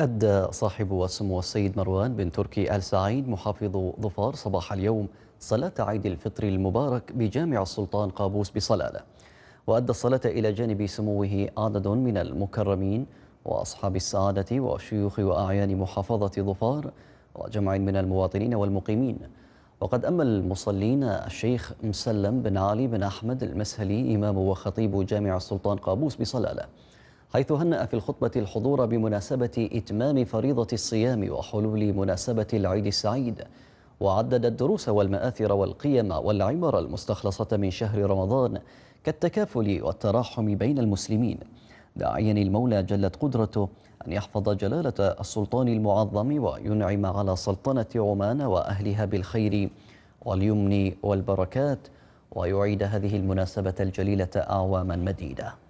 أدى صاحب السمو السيد مروان بن تركي آل سعيد محافظ ظفار صباح اليوم صلاة عيد الفطر المبارك بجامع السلطان قابوس بصلالة وأدى الصلاة إلى جانب سموه عدد من المكرمين وأصحاب السعادة وشيوخ وأعيان محافظة ظفار وجمع من المواطنين والمقيمين وقد أما المصلين الشيخ مسلم بن علي بن أحمد المسهلي إمام وخطيب جامع السلطان قابوس بصلالة حيث هنأ في الخطبة الحضور بمناسبة إتمام فريضة الصيام وحلول مناسبة العيد السعيد وعدد الدروس والمآثر والقيم والعبر المستخلصة من شهر رمضان كالتكافل والتراحم بين المسلمين داعيا المولى جلت قدرته أن يحفظ جلالة السلطان المعظم وينعم على سلطنة عمان وأهلها بالخير واليمن والبركات ويعيد هذه المناسبة الجليلة أعواما مديدة